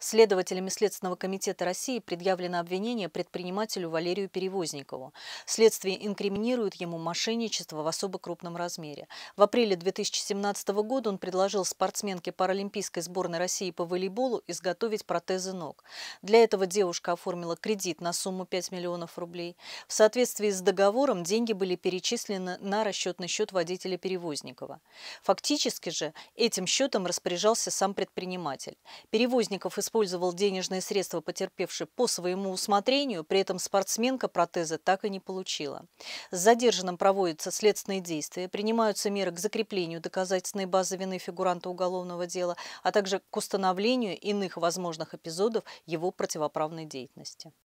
Следователями Следственного комитета России предъявлено обвинение предпринимателю Валерию Перевозникову. Следствие инкриминирует ему мошенничество в особо крупном размере. В апреле 2017 года он предложил спортсменке Паралимпийской сборной России по волейболу изготовить протезы ног. Для этого девушка оформила кредит на сумму 5 миллионов рублей. В соответствии с договором деньги были перечислены на расчетный счет водителя Перевозникова. Фактически же этим счетом распоряжался сам предприниматель. Перевозников из использовал денежные средства потерпевшей по своему усмотрению, при этом спортсменка протеза так и не получила. С задержанным проводятся следственные действия, принимаются меры к закреплению доказательной базы вины фигуранта уголовного дела, а также к установлению иных возможных эпизодов его противоправной деятельности.